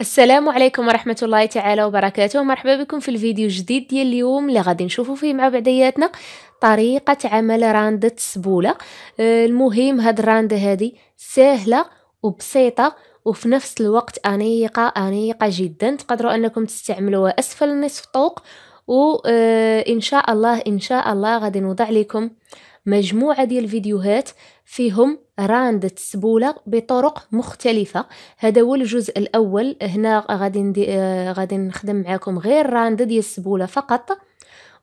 السلام عليكم ورحمة الله تعالى وبركاته مرحبا بكم في الفيديو الجديد ديال اليوم اللي غادي نشوفوا فيه مع بعضياتنا طريقة عمل راندة سبولة آه، المهم هاد الراندة هادي سهلة وبسيطة وفي نفس الوقت أنيقة أنيقة جدا تقدروا أنكم تستعملوها أسفل نصف طوق وإن آه، شاء الله إن شاء الله غادي نوضع لكم مجموعة ديال الفيديوهات فيهم راند السبولة بطرق مختلفة هذا هو الجزء الأول هنا غادي ندي... آه، غادي نخدم معاكم غير راند ديال السبولة فقط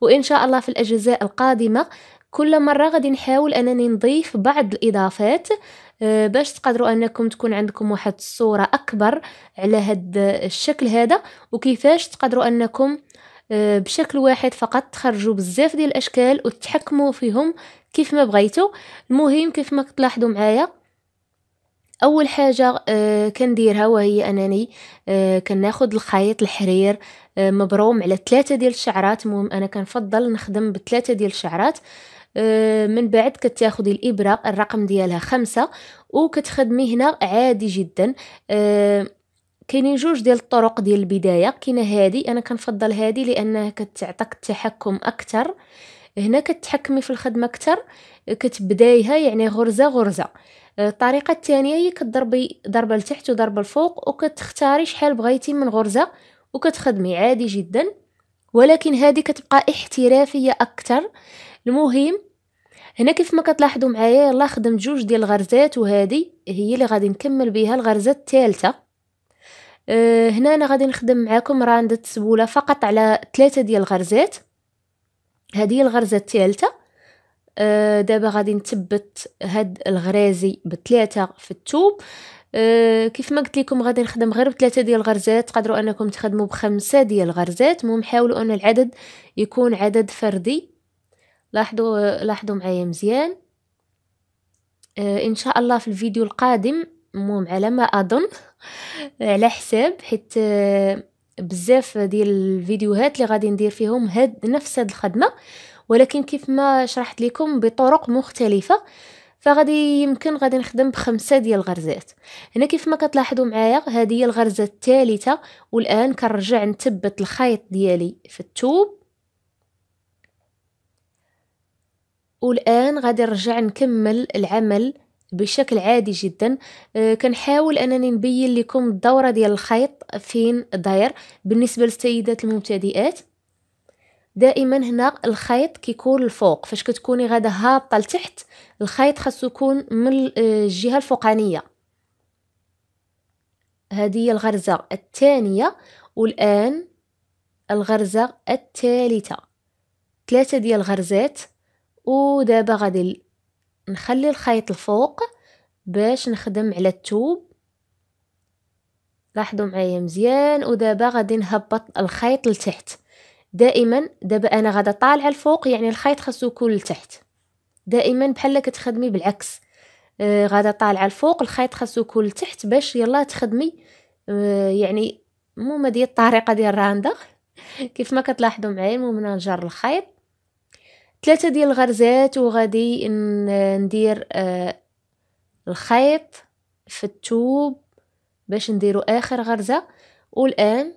وإن شاء الله في الأجزاء القادمة كل مرة غادي نحاول أنني نضيف بعض الإضافات آه، باش تقدروا أنكم تكون عندكم واحد الصورة أكبر على هاد الشكل هذا وكيفاش تقدروا أنكم آه، بشكل واحد فقط تخرجوا بزاف ديال الاشكال وتحكموا فيهم كيف ما بغيتوا المهم كيف ما تلاحظوا معايا اول حاجه آه كنديرها وهي انني آه كناخذ الخيط الحرير آه مبروم على ثلاثه ديال الشعرات المهم انا كنفضل نخدم بثلاثه ديال الشعرات آه من بعد كتاخدي الابره الرقم ديالها خمسة وكتخدمي هنا عادي جدا آه كاينين جوج ديال الطرق ديال البدايه كاينه هادي انا كنفضل هادي لانها كتعطيك التحكم اكثر هنا كتحكمي في الخدمه اكثر كتبدايها يعني غرزه غرزه آه، الطريقه الثانيه هي كتضربي ضربه لتحت وضربه لفوق وكتختاري شحال بغيتي من غرزه وكتخدمي عادي جدا ولكن هذه كتبقى احترافيه اكثر المهم هنا كيف ما كتلاحظوا معايا يلا خدمت جوج ديال الغرزات وهذه هي اللي غادي نكمل بها الغرزه الثالثه أه، هنا انا غادي نخدم معاكم راندة سبولة فقط على ثلاثة ديال الغرزات هذه الغرزة الثالثة أه دابا غادي نثبت هاد الغرازي بثلاثه في الثوب أه كيف ما قلت لكم غادي نخدم غير بثلاثه ديال الغرزات تقدروا انكم تخدموا بخمسه ديال الغرزات المهم حاولوا ان العدد يكون عدد فردي لاحظوا لاحظوا معايا مزيان أه ان شاء الله في الفيديو القادم المهم على ما اظن على حساب حيت آه، بزاف ديال الفيديوهات اللي غادي ندير فيهم هاد نفس هاد الخدمه ولكن كيف ما شرحت لكم بطرق مختلفه فغادي يمكن غادي نخدم بخمسة ديال الغرزات هنا كيف ما كتلاحظوا معايا هذه هي الغرزه الثالثه والان كنرجع نثبت الخيط ديالي في التوب والان غادي نرجع نكمل العمل بشكل عادي جدا آه، كنحاول انني نبين لكم الدوره ديال الخيط فين داير بالنسبه للسيدات المبتدئات دائما هنا الخيط كيكون الفوق فاش كتكوني غادا هابطه لتحت الخيط خاصو يكون من آه، الجهه الفوقانيه هذه هي الغرزه الثانيه والان الغرزه الثالثه ثلاثه ديال الغرزات ودابا غادي نخلي الخيط الفوق باش نخدم على التوب لاحظوا معايا مزيان ودابا غادي نهبط الخيط لتحت دائما دابا انا غادا طالعه الفوق يعني الخيط خاصو يكون لتحت دائما بحال كتخدمي بالعكس آه غادا طالعه الفوق الخيط خاصو يكون لتحت باش يلا تخدمي آه يعني مو ديال الطريقه ديال راندا كيف ما كتلاحظوا معايا المهم نجر الخيط ثلاثة ديال الغرزات وغادي ندير آه، الخيط في الثوب باش نديرو اخر غرزة والان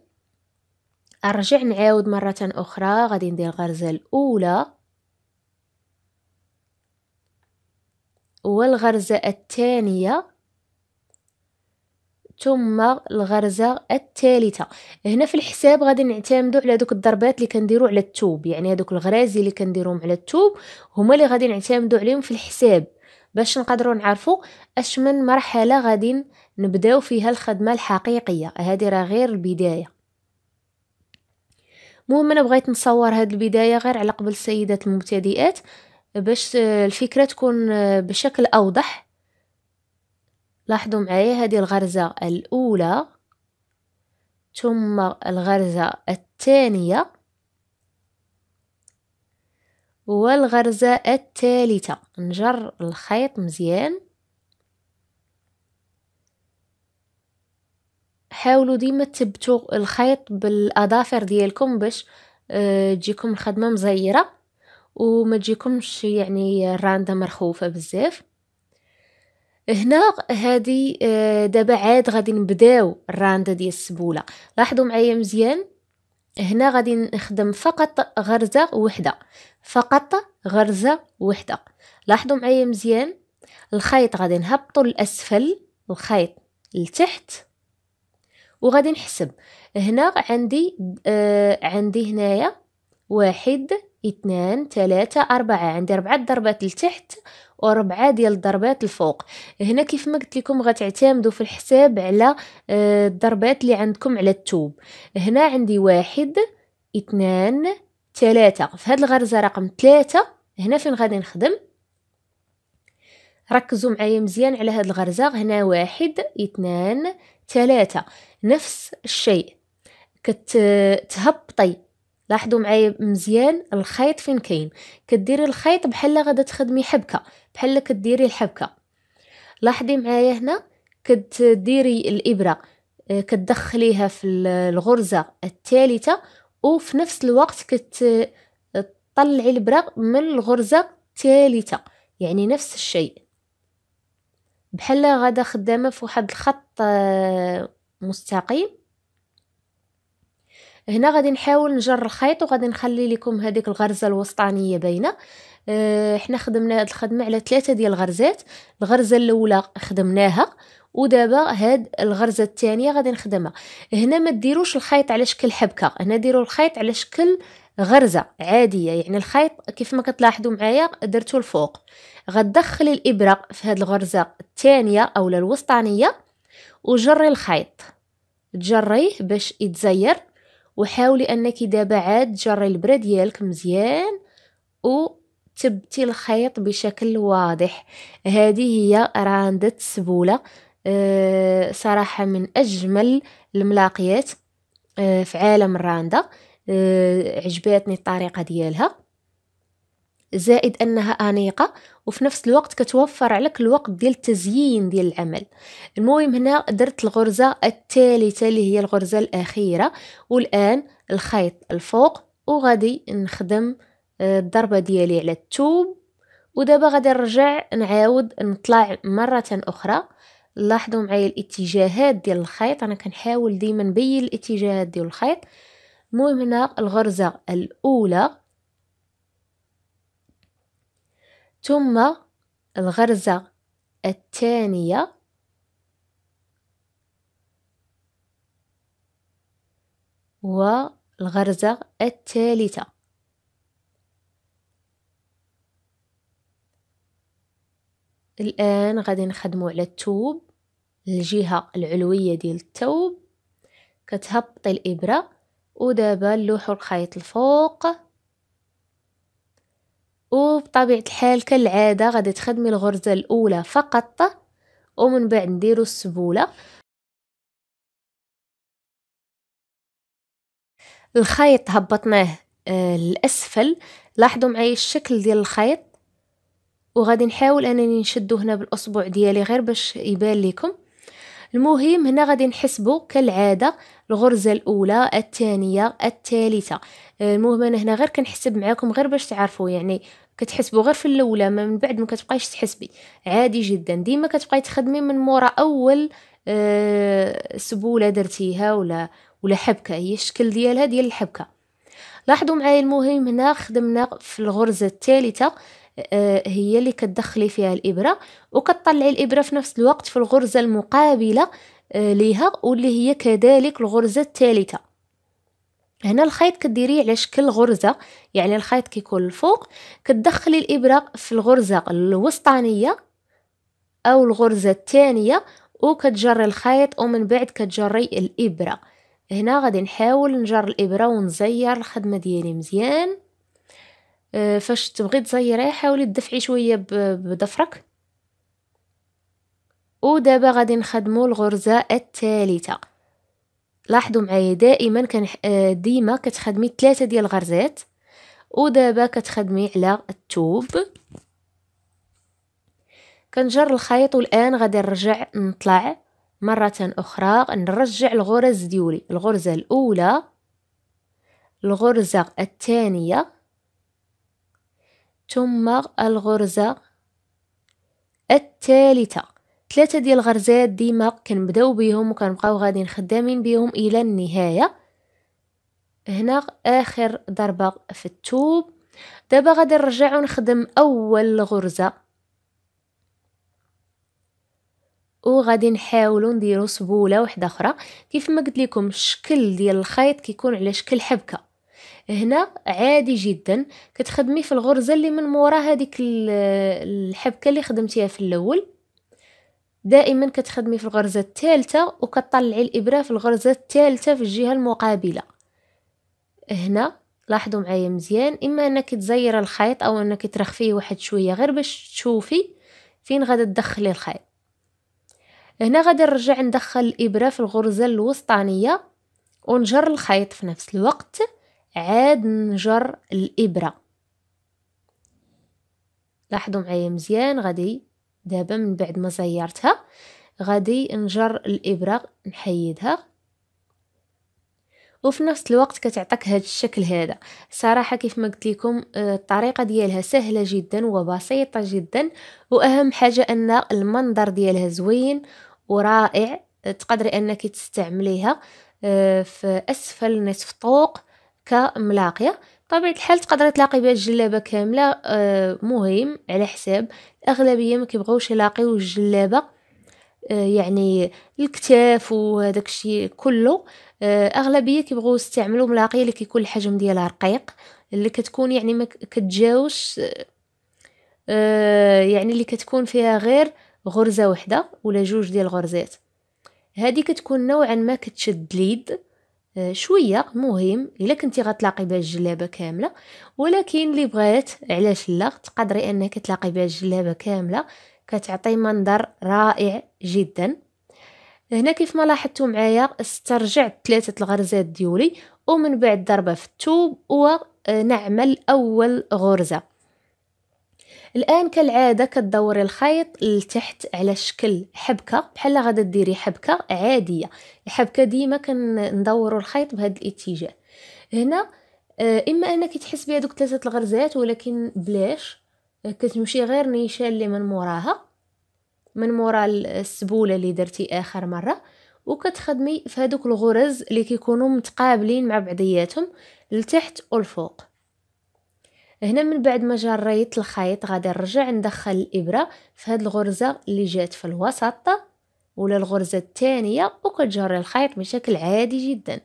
ارجع نعاود مرة اخرى غادي ندير الغرزة الاولى والغرزة الثانية ثم الغرزه الثالثه هنا في الحساب غادي نعتمدوا على دوك الضربات اللي كنديروا على التوب يعني هذوك الغرازي اللي كنديروهم على التوب هما اللي غادي نعتمدوا عليهم في الحساب باش نقدروا نعرفوا اش من مرحله غادي نبداو فيها الخدمه الحقيقيه هذه راه غير البدايه المهم انا بغيت نصور هاد البدايه غير على قبل السيدات المبتدئات باش الفكره تكون بشكل اوضح لاحظوا معايا هذه الغرزة الأولى ثم الغرزة الثانية والغرزة الثالثة نجر الخيط مزيان حاولوا ديما تثبتوا الخيط بالاظافر ديالكم باش آه، تجيكم الخدمه مزيره وما تجيكمش يعني الرانده مرخوفه بزاف هنا هذه آه، دابا عاد غادي نبداو الرانده ديال السبوله لاحظوا معايا مزيان هنا غادي نخدم فقط غرزه وحده فقط غرزه وحده لاحظوا معايا مزيان الخيط غادي نهبطو للاسفل الخيط لتحت وغادي نحسب هنا عندي آه عندي هنايا واحد اثنان ثلاثة أربعة عندي أربعة ضربات لتحت وربعة ديال الضربات الفوق هنا كيف ما قلت لكم غتعتمدوا في الحساب على آه، الضربات اللي عندكم على التوب هنا عندي واحد اثنان ثلاثة في هاد الغرزة رقم ثلاثة هنا فين غادي نخدم ركزوا معايا مزيان على هاد الغرزة هنا واحد اثنان ثلاثة نفس الشيء كتهبطي آه، لاحظوا معايا مزيان الخيط فين كاين كديري الخيط بحال غادا تخدمي حبكه بحال كديري الحبكه لاحظي معايا هنا كديري الابره آه، كتدخليها في الغرزه الثالثه وفي نفس الوقت كتطلعي البراغ من الغرزه الثالثه يعني نفس الشيء بحال غادا خدامه في واحد الخط آه، مستقيم هنا غادي نحاول نجر الخيط وغادي نخلي لكم هذيك الغرزه الوسطانيه باينه اه حنا خدمنا هاد الخدمه على ثلاثه ديال الغرزات الغرزه الاولى خدمناها ودابا هاد الغرزه الثانيه غادي نخدمها هنا ما ديروش الخيط على شكل حبكه هنا ديروا الخيط على شكل غرزه عاديه يعني الخيط كيف ما كتلاحظوا معايا درته الفوق غتدخلي الابره في هاد الغرزه الثانيه اولا الوسطانيه وجري الخيط تجريه باش يتزير وحاولي انك دابا عاد تجري البرا ديالك مزيان و تبتي الخيط بشكل واضح هذه هي راندة السبولة أه صراحة من أجمل الملاقيات أه في عالم الراندة أه عجباتني الطريقة ديالها زائد انها انيقه وفي نفس الوقت كتوفر عليك الوقت ديال التزيين ديال العمل المهم هنا درت الغرزه الثالثه اللي هي الغرزه الاخيره والان الخيط الفوق وغادي نخدم آه، الضربه ديالي على الثوب ودابا غادي نرجع نعاود نطلع مره اخرى لاحظوا معايا الاتجاهات ديال الخيط انا كنحاول ديما نبين الاتجاهات ديال الخيط المهم هنا الغرزه الاولى ثم الغرزة الثانية والغرزة الثالثة الآن غادي نخدمو على التوب الجهة العلوية ديال التوب كتهبطي الإبرة ودابا نلوحو الخيط الفوق وبطبيعة الحال كالعادة غادي تخدمي الغرزة الأولى فقط ومن بعد نديرو السبولة الخيط هبطناه الأسفل آه، لاحظوا معايا الشكل ديال الخيط وغادي نحاول انني نشدو هنا بالاصبع ديالي غير باش يبان لكم المهم هنا غادي نحسبو كالعاده الغرزه الاولى الثانيه الثالثه آه، المهم انا هنا غير كنحسب معاكم غير باش تعرفوا يعني كتحسبو غير في الاولى ما من بعد ما كتبقايش تحسبي عادي جدا ديما كتبقاي تخدمي من مورا اول آه، سبوله درتيها ولا ولا حبكه هي الشكل ديالها ديال الحبكه لاحظوا معايا المهم هنا خدمنا في الغرزه الثالثه آه، هي اللي كتدخلي فيها الابره وكتطلعي الابره في نفس الوقت في الغرزه المقابله آه، ليها واللي هي كذلك الغرزه الثالثه هنا الخيط كديريه على شكل غرزه يعني الخيط كيكون الفوق كتدخلي الابره في الغرزه الوسطانيه او الغرزه الثانيه وكتجري الخيط ومن بعد كتجري الابره هنا غادي نحاول نجر الابره ونزير الخدمه ديالي مزيان أه، فاش تبغي تزيريها حاولي تدفعي شويه بضفرك ودابا غادي نخدمو الغرزه الثالثه لاحظوا معايا دائما كان آه، ديما كتخدمي ثلاثة ديال الغرزات ودابا كتخدمي على التوب كنجر الخيط والان غادي نرجع نطلع مرة أخرى نرجع الغرز ديولي الغرزة الأولى الغرزة الثانية ثم الغرزة الثالثة ثلاثة ديال الغرزات ديما كنبداو بيهم وكنبقاو غاديين خدامين بيهم الى النهايه هنا اخر ضربه في الثوب دابا غادي نرجع ونخدم اول غرزه وغادي نحاولوا نديروا سبوله واحده اخرى كيف ما قلت لكم الشكل ديال الخيط كيكون على شكل حبكه هنا عادي جدا كتخدمي في الغرزه اللي من مورا هذيك الحبكه اللي خدمتيها في الاول دائما كتخدمي في الغرزة الثالثة وكتطلعي الإبرة في الغرزة الثالثة في الجهة المقابلة هنا لاحظوا معايا مزيان اما انك تزير الخيط او انك ترخفيه واحد شويه غير باش تشوفي فين غادا تدخلي الخيط هنا غادي نرجع ندخل الابره في الغرزه الوسطانيه ونجر الخيط في نفس الوقت عاد نجر الابره لاحظوا معايا مزيان غادي دابا من بعد ما زيرتها غادي نجر الابره نحيدها وفي نفس الوقت كتعطيك هذا الشكل هذا صراحه كيف ما قلت لكم آه، الطريقه ديالها سهله جدا وبسيطه جدا واهم حاجه ان المنظر ديالها زوين ورائع تقدري انك تستعمليها آه، في اسفل نصف طوق كملاقيه طبيعة الحال تقدر تلاقي بها الجلابة كاملة آه مهم على حساب الأغلبية ما كيبغوش يلاقيو الجلابة آه يعني الكتاف وهذاك الشيء كله آه اغلبيه كيبغيو يستعملوا ملاقيه اللي كيكون الحجم ديالها رقيق اللي كتكون يعني ما كتجاوش آه يعني اللي كتكون فيها غير غرزه واحده ولا جوج ديال الغرزات هذه كتكون نوعا ما كتشد اليد آه، شويه مهم الا كنتي غتلاقي بها الجلابه كامله ولكن اللي بغات علاش لا تقدري انك تلاقي بها الجلابه كامله كتعطي منظر رائع جدا هنا كيف ما لاحظتوا معايا استرجعت ثلاثه الغرزات ديولي ومن بعد ضربه في التوب ونعمل اول غرزه الان كالعاده كدوري الخيط لتحت على شكل حبكه بحال غادا ديري حبكه عاديه الحبكه ديما كندوروا الخيط بهذا الاتجاه هنا آه، اما انك تحس بها دوك ثلاثه الغرزات ولكن بلاش آه، كتمشي غير نيشان اللي من موراها من مورا السبوله اللي درتي اخر مره وكتخدمي في هذوك الغرز اللي كيكونوا متقابلين مع بعضياتهم لتحت والفوق هنا من بعد ما جريت الخيط غادي نرجع ندخل الابره في هاد الغرزه اللي جات في الوسط ولا الغرزه الثانيه وكتجري الخيط بشكل عادي جدا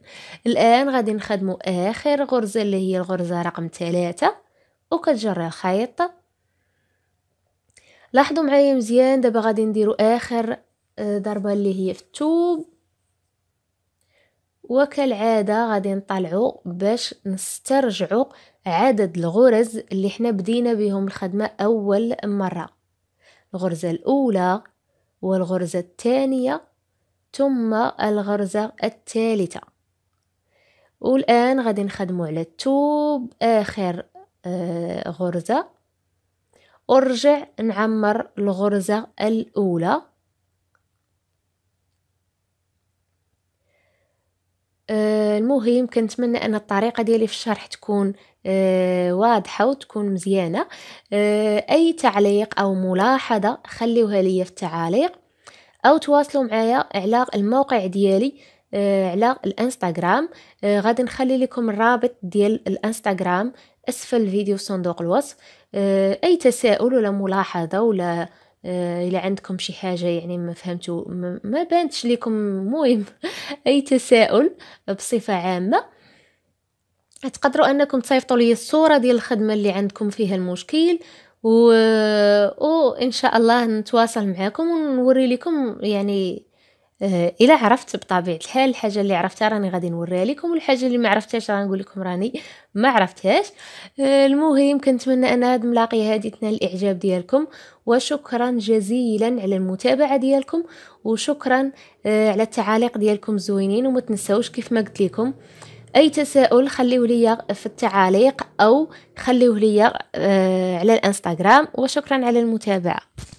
الان غادي نخدمو اخر غرزه اللي هي الغرزه رقم ثلاثة وكتجري الخيط لاحظوا معايا مزيان دابا غادي نديرو اخر آه، ضربه اللي هي في الثوب وكالعادة غادي نطلعوا باش نسترجعوا عدد الغرز اللي حنا بدينا بهم الخدمة أول مرة الغرزة الأولى والغرزة الثانية ثم الغرزة الثالثة والآن غادي نخدموا على التوب آخر آه، غرزة ونرجع نعمر الغرزة الأولى آه، المهم كنتمنى ان الطريقه ديالي في الشرح تكون آه، واضحه وتكون مزيانه آه، اي تعليق او ملاحظه خليوها لي في التعاليق او تواصلوا معايا على الموقع ديالي على الانستغرام غادي نخلي لكم الرابط ديال الانستغرام اسفل الفيديو في صندوق الوصف اي تساؤل ولا ملاحظه ولا آه، إلا عندكم شي حاجة يعني ما فهمتوا ما بانتش لكم مهم أي تساؤل بصفة عامة تقدروا أنكم تصيفطوا لي الصورة ديال الخدمة اللي عندكم فيها المشكل و... وإن شاء الله نتواصل معكم ونوري لكم يعني آه، الا عرفت بطبيعه الحال الحاجه اللي عرفتها راني غادي نوريها لكم والحاجه اللي ما عرفتهاش نقول لكم راني ما عرفتهاش آه، المهم كنتمنى ان هاد الملاقيه هذه تنال الاعجاب ديالكم وشكرا جزيلا على المتابعه ديالكم وشكرا آه، على التعاليق ديالكم زوينين وما تنساوش كيف ما قلت لكم اي تساؤل خليه لي في التعاليق او خليه لي على الانستغرام وشكرا على المتابعه